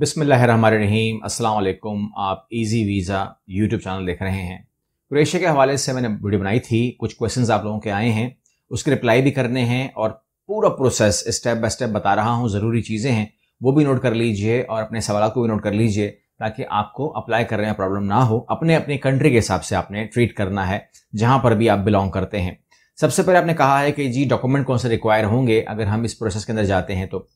बिसमीम अल्लाम आप इजी वीज़ा यूट्यूब चैनल देख रहे हैं क्रोएशिया के हवाले से मैंने वीडियो बनाई थी कुछ क्वेश्चन आप लोगों के आए हैं उसके रिप्लाई भी करने हैं और पूरा प्रोसेस स्टेप बाय स्टेप बता रहा हूँ ज़रूरी चीज़ें हैं वो भी नोट कर लीजिए और अपने सवाल को भी नोट कर लीजिए ताकि आपको अप्लाई करने में प्रॉब्लम ना हो अपने अपने कंट्री के हिसाब से आपने ट्रीट करना है जहाँ पर भी आप बिलोंग करते हैं सबसे पहले आपने कहा है कि जी डॉक्यूमेंट कौन से रिक्वायर होंगे अगर हम इस प्रोसेस के अंदर जाते हैं तो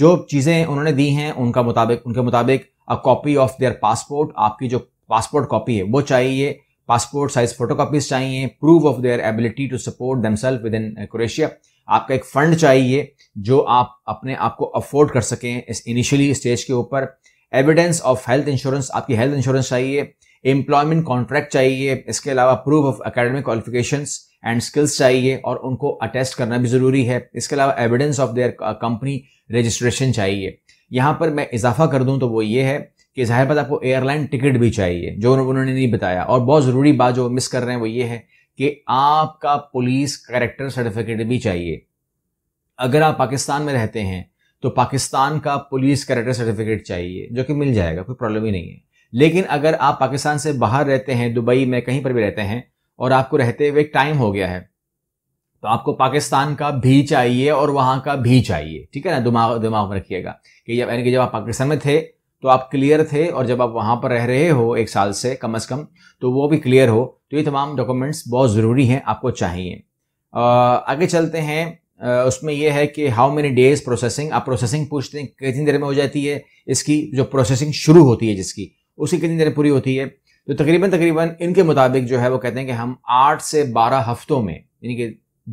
जो चीज़ें उन्होंने दी हैं उनका मुताबिक उनके मुताबिक a copy of their passport आपकी जो पासपोर्ट कॉपी है वो चाहिए पासपोर्ट साइज फोटो कॉपीज चाहिए proof of their ability to support themselves within Croatia आपका एक फंड चाहिए जो आप अपने आप को अफोर्ड कर सकें इस इनिशियली स्टेज के ऊपर एविडेंस ऑफ हेल्थ इंश्योरेंस आपकी हेल्थ इंश्योरेंस चाहिए एम्प्लॉयमेंट कॉन्ट्रैक्ट चाहिए इसके अलावा proof of academic qualifications and skills चाहिए और उनको अटेस्ट करना भी ज़रूरी है इसके अलावा evidence of their company registration चाहिए यहाँ पर मैं इजाफा कर दूँ तो वो ये है कि जाहिर बात आपको एयरलाइन टिकट भी चाहिए जो उन्होंने नहीं बताया और बहुत ज़रूरी बात जो मिस कर रहे हैं वो ये है कि आपका पुलिस कैरेक्टर सर्टिफिकेट भी चाहिए अगर आप पाकिस्तान में रहते हैं तो पाकिस्तान का पुलिस कैरेक्टर सर्टिफिकेट चाहिए जो कि मिल जाएगा कोई प्रॉब्लम ही नहीं है लेकिन अगर आप पाकिस्तान से बाहर रहते हैं दुबई में कहीं पर भी रहते हैं और आपको रहते हुए टाइम हो गया है तो आपको पाकिस्तान का भी चाहिए और वहां का भी चाहिए ठीक है ना दिमाग दिमाग में रखिएगा कि जब यानी कि जब आप पाकिस्तान में थे तो आप क्लियर थे और जब आप वहां पर रह रहे हो एक साल से कम अज़ कम तो वो भी क्लियर हो तो ये तमाम डॉक्यूमेंट्स बहुत ज़रूरी हैं आपको चाहिए आगे चलते हैं उसमें यह है कि हाउ मेनी डेज प्रोसेसिंग आप प्रोसेसिंग पूछते हैं कितनी देर में हो जाती है इसकी जो प्रोसेसिंग शुरू होती है जिसकी उसकी कितनी देर पूरी होती है तो तकरीबन तकरीबन इनके मुताबिक जो है वो कहते हैं कि हम आठ से बारह हफ्तों में यानी कि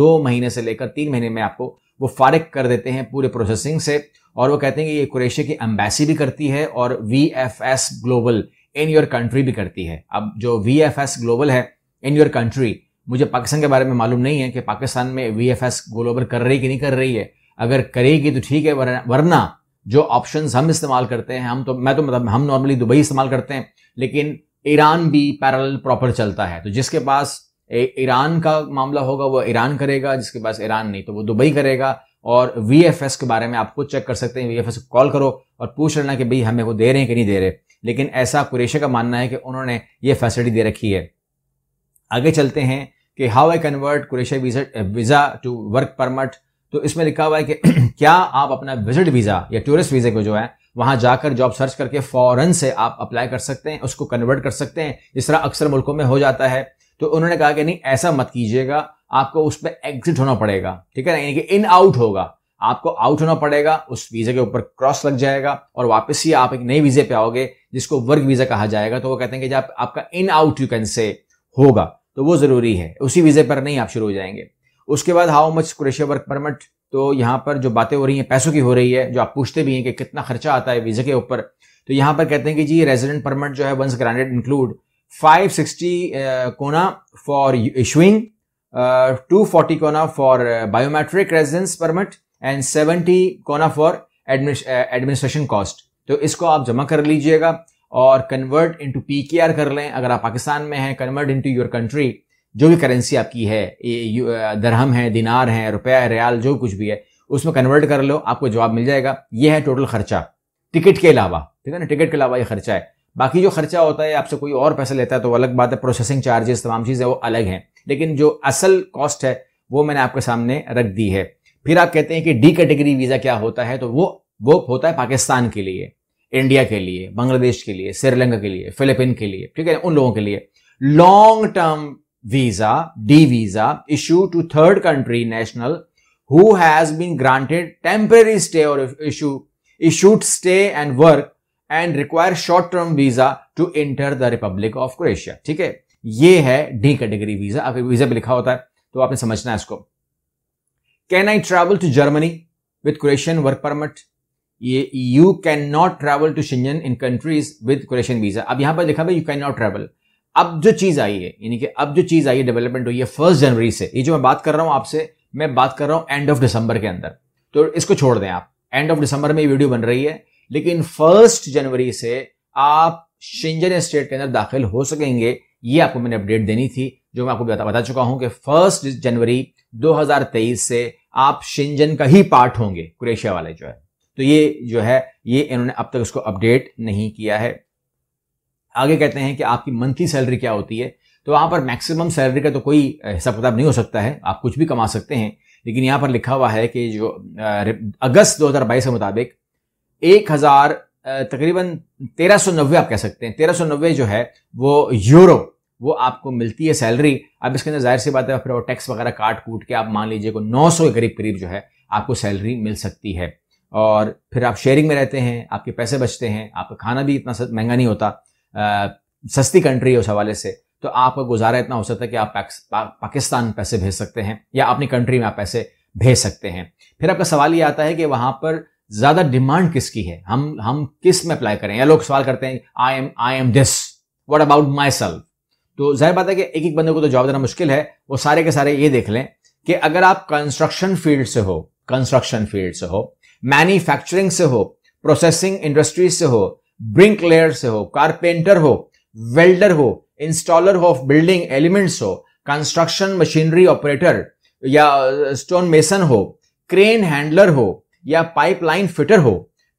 दो महीने से लेकर तीन महीने में आपको वो फारिग कर देते हैं पूरे प्रोसेसिंग से और वो कहते हैं कि ये क्रेशिया की एम्बेसी भी करती है और V F S global in your country भी करती है अब जो वी एफ एस ग्लोबल है इन योर कंट्री मुझे पाकिस्तान के बारे में मालूम नहीं है कि पाकिस्तान में वी एफ एस ग्लोबल कर रही कि नहीं कर रही है अगर करेगी तो ठीक है वरना जो ऑप्शन हम इस्तेमाल करते हैं हम तो मैं तो मतलब हम नॉर्मली दुबई इस्तेमाल करते हैं लेकिन ईरान भी पैरल प्रॉपर चलता है तो जिसके पास ईरान का मामला होगा वो ईरान करेगा जिसके पास ईरान नहीं तो वो दुबई करेगा और वी के बारे में आप खुद चेक कर सकते हैं वी को कॉल करो और पूछ लेना कि भाई हमें वो दे रहे हैं कि नहीं दे रहे लेकिन ऐसा कुरेशा का मानना है कि उन्होंने ये फैसिलिटी दे रखी है आगे चलते हैं कि how I convert Croatia visa visa to work permit तो इसमें लिखा हुआ है कि क्या आप अपना विजिट वीज़ा या टूरिस्ट वीज़े को जो है वहां जाकर जॉब सर्च करके फॉरन से आप अप्लाई कर सकते हैं उसको कन्वर्ट कर सकते हैं जिस तरह अक्सर मुल्कों में हो जाता है तो उन्होंने कहा कि नहीं ऐसा मत कीजिएगा आपको उस पर एग्जिट होना पड़ेगा ठीक है ना यानी कि इन आउट होगा आपको आउट होना पड़ेगा उस वीज़े के ऊपर क्रॉस लग जाएगा और वापस ही आप एक नए वीज़े पे आओगे जिसको वर्क वीज़ा कहा जाएगा तो वो कहते हैं कि जब आपका in out you can say होगा तो वो ज़रूरी है उसी वीज़े पर नहीं आप शुरू हो जाएंगे उसके बाद how much Croatia work permit तो यहाँ पर जो बातें हो रही हैं पैसों की हो रही है जो आप पूछते भी हैं कि कितना खर्चा आता है वीज़े के ऊपर तो यहाँ पर कहते हैं कि जी रेजिडेंट परमिट जो है once granted include 560 sixty kuna for issuing two forty kuna for biometric residence permit and seventy kuna for administration cost तो इसको आप जमा कर लीजिएगा और कन्वर्ट इंटू पी कर लें अगर आप पाकिस्तान में हैं कन्वर्ट इंटू योर कंट्री जो भी करेंसी आपकी है दरहम है दिनार है रुपया है रियाल जो कुछ भी है उसमें कन्वर्ट कर लो आपको जवाब मिल जाएगा ये है टोटल खर्चा टिकट के अलावा ठीक है ना टिकट के अलावा ये खर्चा है बाकी जो खर्चा होता है आपसे कोई और पैसा लेता है तो अलग बात है प्रोसेसिंग चार्जेस तमाम चीज़ें वो अलग हैं लेकिन जो असल कॉस्ट है वो मैंने आपके सामने रख दी है फिर आप कहते हैं कि डी कैटेगरी वीज़ा क्या होता है तो वो वो होता है पाकिस्तान के लिए इंडिया के लिए बांग्लादेश के लिए श्रीलंका के लिए फिलिपिन के लिए ठीक है उन लोगों के लिए long term visa D visa issue to third country national who has been granted temporary stay और issue issued stay and work and require short term visa to enter the Republic of Croatia ठीक है ये है D category visa अगर visa पर लिखा होता है तो आपने समझना है इसको can I travel to Germany with Croatian work permit ये you can not travel to Shinjan in countries with Croatian visa अब यहां पर लिखा भाई यू कैन नॉट ट्रेवल अब जो चीज आई है यानी कि अब जो चीज आई है डेवलपमेंट हुई है फर्स्ट जनवरी से ये जो मैं बात कर रहा हूं आपसे मैं बात कर रहा हूं एंड ऑफ दिसंबर के अंदर तो इसको छोड़ दें आप एंड ऑफ दिसंबर में ये वीडियो बन रही है लेकिन फर्स्ट जनवरी से आप शिंजन स्टेट के अंदर दाखिल हो सकेंगे ये आपको मैंने अपडेट देनी थी जो मैं आपको बता, बता चुका हूं कि फर्स्ट जनवरी 2023 से आप शिंजन का ही पार्ट होंगे क्रोएशिया वाले जो है तो ये जो है ये इन्होंने अब तक उसको अपडेट नहीं किया है आगे कहते हैं कि आपकी मंथली सैलरी क्या होती है तो वहां पर मैक्सिमम सैलरी का तो कोई हिसाब किताब नहीं हो सकता है आप कुछ भी कमा सकते हैं लेकिन यहाँ पर लिखा हुआ है कि जो अगस्त 2022 के मुताबिक एक हज़ार तकरीबन तेरह सौ नब्बे आप कह सकते हैं तेरह सौ नब्बे जो है वो यूरो वो आपको मिलती है सैलरी अब इसके अंदर जाहिर सी बात है फिर वो टैक्स वगैरह काट कूट के आप मान लीजिए को नौ सौ के करीब करीब जो है आपको सैलरी मिल सकती है और फिर आप शेयरिंग में रहते हैं आपके पैसे बचते हैं आपका खाना भी इतना महंगा नहीं होता सस्ती कंट्री है उस हवाले से तो आपका गुजारा इतना हो सकता है कि आप पाक, पा, पाकिस्तान पैसे भेज सकते हैं या अपनी कंट्री में आप पैसे भेज सकते हैं फिर आपका सवाल ये आता है कि वहां पर ज्यादा डिमांड किसकी है हम हम किस में अप्लाई करें या लोग सवाल करते हैं I am I am this what about myself तो जाहिर बात है कि एक एक बंदे को तो जवाब देना मुश्किल है वो सारे के सारे ये देख लें कि अगर आप कंस्ट्रक्शन फील्ड से हो कंस्ट्रक्शन फील्ड से हो मैन्युफैक्चरिंग से हो प्रोसेसिंग इंडस्ट्रीज से हो ब्रिंक लेयर से हो कारपेंटर हो वेल्डर हो इंस्टॉलर हो ऑफ बिल्डिंग एलिमेंट्स हो कंस्ट्रक्शन मशीनरी ऑपरेटर या स्टोन मेसन हो क्रेन हैंडलर हो या पाइपलाइन फिटर हो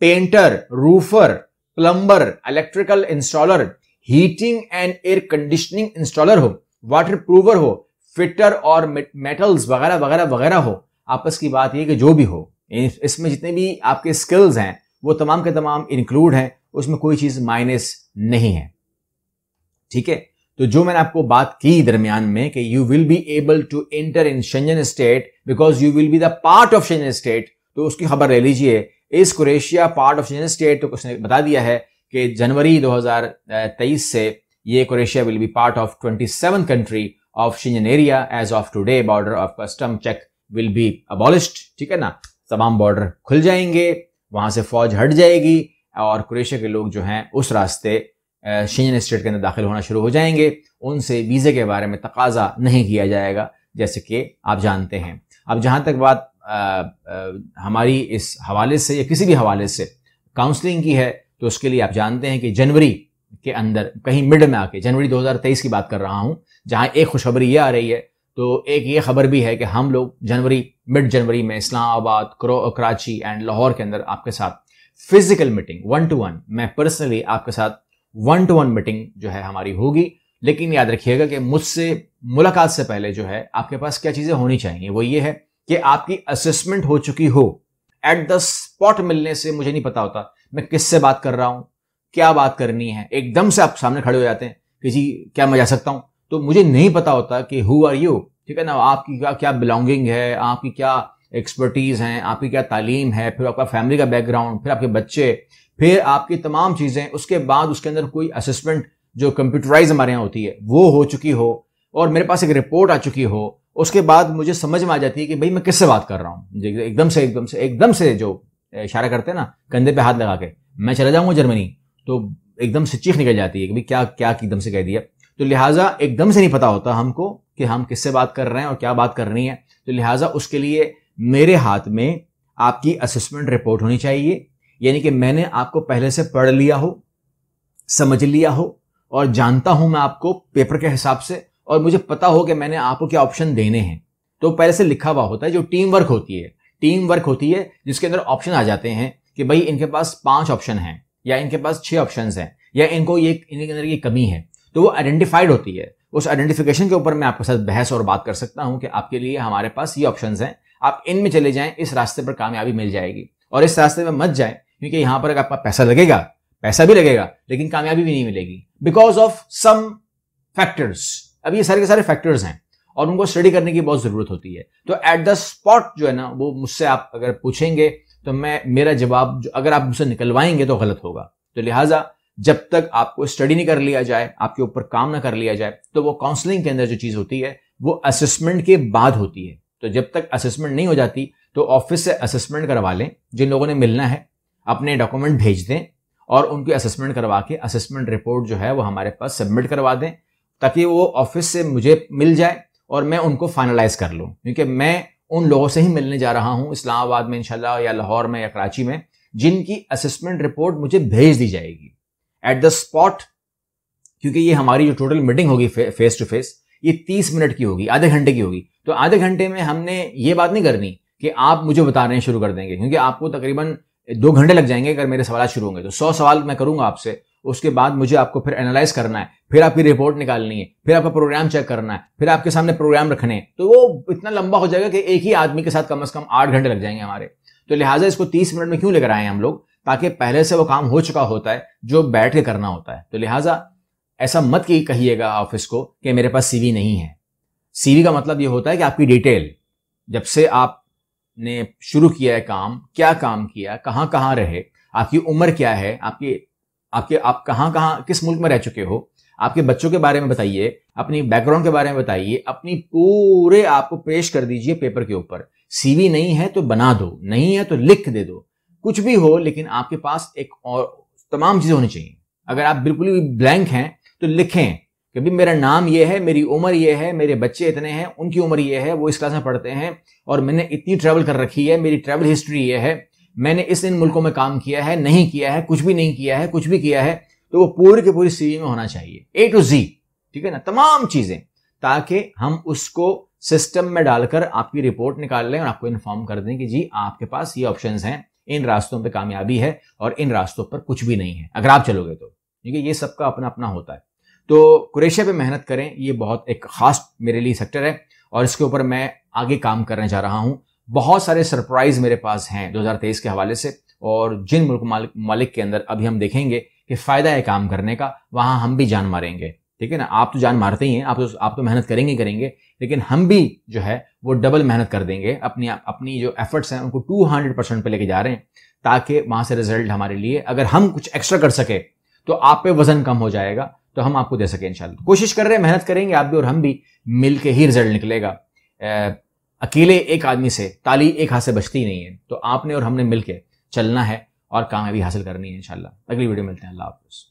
painter roofer plumber electrical installer heating and air conditioning installer हो वाटर प्रूवर हो फिटर और मेटल्स वगैरह वगैरह वगैरह हो आपस की बात यह कि जो भी हो इसमें जितने भी आपके स्किल्स हैं वो तमाम के तमाम इंक्लूड हैं उसमें कोई चीज माइनस नहीं है ठीक है तो जो मैंने आपको बात की दरमियान में कि you will be able to enter in Schengen state because you will be the part of Schengen state तो उसकी खबर ले लीजिए इस Croatia part of Schengen state तो उसने बता दिया है कि जनवरी 2023 से ये Croatia will be part of 27 country of Schengen area as of today border of custom check will be abolished ठीक है ना तमाम बॉर्डर खुल जाएंगे वहां से फौज हट जाएगी और क्रोएशिया के लोग जो हैं उस रास्ते शेंजन स्टेट के अंदर दाखिल होना शुरू हो जाएंगे उनसे वीज़े के बारे में तकाजा नहीं किया जाएगा जैसे कि आप जानते हैं अब जहाँ तक बात आ, आ, हमारी इस हवाले से या किसी भी हवाले से काउंसलिंग की है तो उसके लिए आप जानते हैं कि जनवरी के अंदर कहीं मिड में आके जनवरी 2023 की बात कर रहा हूँ जहाँ एक खुशखबरी ये आ रही है तो एक ये खबर भी है कि हम लोग जनवरी मिड जनवरी में इस्लामाबाद कराची एंड लाहौर के अंदर आपके साथ physical meeting one to one मैं पर्सनली आपके साथ वन टू वन मीटिंग जो है हमारी होगी लेकिन याद रखिएगा कि मुझसे मुलाकात से पहले जो है आपके पास क्या चीजें होनी चाहिए वो ये है कि आपकी असेसमेंट हो चुकी हो एट द स्पॉट मिलने से मुझे नहीं पता होता मैं किससे बात कर रहा हूं क्या बात करनी है एकदम से आप सामने खड़े हो जाते हैं कि जी क्या मैं जा सकता हूं तो मुझे नहीं पता होता कि हु आर यू ठीक है ना आपकी क्या क्या बिलोंगिंग है आपकी क्या एक्सपर्टीज़ हैं आपकी क्या तालीम है फिर आपका फैमिली का बैकग्राउंड फिर आपके बच्चे फिर आपकी तमाम चीज़ें उसके बाद उसके अंदर कोई असेसमेंट जो कंप्यूटराइज हमारे यहाँ होती है वो हो चुकी हो और मेरे पास एक रिपोर्ट आ चुकी हो उसके बाद मुझे समझ में आ जाती है कि भाई मैं किससे बात कर रहा हूँ एकदम से एकदम से एकदम से जो इशारा करते हैं ना कंधे पे हाथ लगा के मैं चला जाऊँगा जर्मनी तो एकदम से चीख निकल जाती है कि भाई क्या क्या एकदम से कह दिया तो लिहाजा एकदम से नहीं पता होता हमको कि हम किससे बात कर रहे हैं और क्या बात करनी है तो लिहाजा उसके लिए मेरे हाथ में आपकी असेसमेंट रिपोर्ट होनी चाहिए यानी कि मैंने आपको पहले से पढ़ लिया हो समझ लिया हो और जानता हूं मैं आपको पेपर के हिसाब से और मुझे पता हो कि मैंने आपको क्या ऑप्शन देने हैं तो पहले से लिखा हुआ होता है जो टीम वर्क होती है टीम वर्क होती है जिसके अंदर ऑप्शन आ जाते हैं कि भाई इनके पास पांच ऑप्शन हैं या इनके पास छह ऑप्शन हैं या इनको ये इनके अंदर ये कमी है तो वो आइडेंटिफाइड होती है उस आइडेंटिफिकेशन के ऊपर मैं आपके साथ बहस और बात कर सकता हूं कि आपके लिए हमारे पास ये ऑप्शन हैं आप इनमें चले जाएं इस रास्ते पर कामयाबी मिल जाएगी और इस रास्ते में मत जाएं क्योंकि यहां पर आपका पैसा लगेगा पैसा भी लगेगा लेकिन कामयाबी भी नहीं मिलेगी बिकॉज ऑफ सम फैक्टर्स अब ये सारे के सारे फैक्टर्स हैं और उनको स्टडी करने की बहुत ज़रूरत होती है तो एट द स्पॉट जो है ना वो मुझसे आप अगर पूछेंगे तो मैं मेरा जवाब अगर आप मुझसे निकलवाएंगे तो गलत होगा तो लिहाजा जब तक आपको स्टडी नहीं कर लिया जाए आपके ऊपर काम ना कर लिया जाए तो वो काउंसलिंग के अंदर जो चीज़ होती है वो असेसमेंट के बाद होती है तो जब तक असेसमेंट नहीं हो जाती तो ऑफिस से असेसमेंट करवा लें जिन लोगों ने मिलना है अपने डॉक्यूमेंट भेज दें और उनकी असेसमेंट करवा के असेसमेंट रिपोर्ट जो है वो हमारे पास सबमिट करवा दें ताकि वो ऑफिस से मुझे मिल जाए और मैं उनको फाइनलाइज कर लूँ क्योंकि मैं उन लोगों से ही मिलने जा रहा हूँ इस्लामाबाद में इनशाला या लाहौर में या कराची में जिनकी असेसमेंट रिपोर्ट मुझे भेज दी जाएगी एट द स्पॉट क्योंकि ये हमारी जो टोटल मीटिंग होगी फेस टू फेस ये तीस मिनट की होगी आधे घंटे की होगी तो आधे घंटे में हमने ये बात नहीं करनी कि आप मुझे बता रहे हैं शुरू कर देंगे क्योंकि आपको तकरीबन दो घंटे लग जाएंगे अगर मेरे सवाल शुरू होंगे तो सौ सवाल मैं करूंगा आपसे उसके बाद मुझे आपको फिर एनालाइज करना है फिर आपकी रिपोर्ट निकालनी है फिर आपका प्रोग्राम चेक करना है फिर आपके सामने प्रोग्राम रखने हैं तो वो इतना लंबा हो जाएगा कि एक ही आदमी के साथ कम से कम आठ घंटे लग जाएंगे हमारे तो लिहाजा इसको तीस मिनट में क्यों लेकर आए हम लोग ताकि पहले से वो काम हो चुका होता है जो बैठ के करना होता है तो लिहाजा ऐसा मत कहिएगा ऑफिस को कि मेरे पास सीवी नहीं है सीवी का मतलब ये होता है कि आपकी डिटेल जब से आपने शुरू किया है काम क्या काम किया कहाँ कहाँ रहे आपकी उम्र क्या है आपकी आपके आप कहाँ कहाँ किस मुल्क में रह चुके हो आपके बच्चों के बारे में बताइए अपनी बैकग्राउंड के बारे में बताइए अपनी पूरे आपको पेश कर दीजिए पेपर के ऊपर सीवी नहीं है तो बना दो नहीं है तो लिख दे दो कुछ भी हो लेकिन आपके पास एक और तमाम चीज़ें होनी चाहिए अगर आप बिल्कुल भी ब्लैंक हैं तो लिखें कि भाई मेरा नाम ये है मेरी उम्र ये है मेरे बच्चे इतने हैं उनकी उम्र ये है वो इस क्लास में पढ़ते हैं और मैंने इतनी ट्रैवल कर रखी है मेरी ट्रैवल हिस्ट्री ये है मैंने इस इन मुल्कों में काम किया है नहीं किया है कुछ भी नहीं किया है कुछ भी किया है तो वो पूरी की पूरी सीवी में होना चाहिए ए टू जी ठीक है ना तमाम चीज़ें ताकि हम उसको सिस्टम में डालकर आपकी रिपोर्ट निकाल लें और आपको इन्फॉर्म कर दें कि जी आपके पास ये ऑप्शन हैं इन रास्तों पर कामयाबी है और इन रास्तों पर कुछ भी नहीं है अगर आप चलोगे तो ठीक है ये सबका अपना अपना होता है तो क्रोएशिया पे मेहनत करें ये बहुत एक खास मेरे लिए सेक्टर है और इसके ऊपर मैं आगे काम करने जा रहा हूँ बहुत सारे सरप्राइज मेरे पास हैं 2023 के हवाले से और जिन मुल्क मालिक के अंदर अभी हम देखेंगे कि फ़ायदा है काम करने का वहां हम भी जान मारेंगे ठीक है ना आप तो जान मारते ही हैं आप तो आप तो मेहनत करेंगे करेंगे लेकिन हम भी जो है वो डबल मेहनत कर देंगे अपनी अपनी जो एफर्ट्स हैं उनको टू हंड्रेड परसेंट पर लेके जा रहे हैं ताकि वहां से रिजल्ट हमारे लिए अगर हम कुछ एक्स्ट्रा कर सके तो आप पे वजन कम हो जाएगा तो हम आपको दे सकें इन कोशिश कर रहे हैं मेहनत करेंगे आप भी और हम भी मिल ही रिजल्ट निकलेगा अकेले एक आदमी से ताली एक हाथ से बचती नहीं है तो आपने और हमने मिल चलना है और कामयाबी हासिल करनी है इनशाला अगली वीडियो मिलते हैं अल्लाह हाफिज़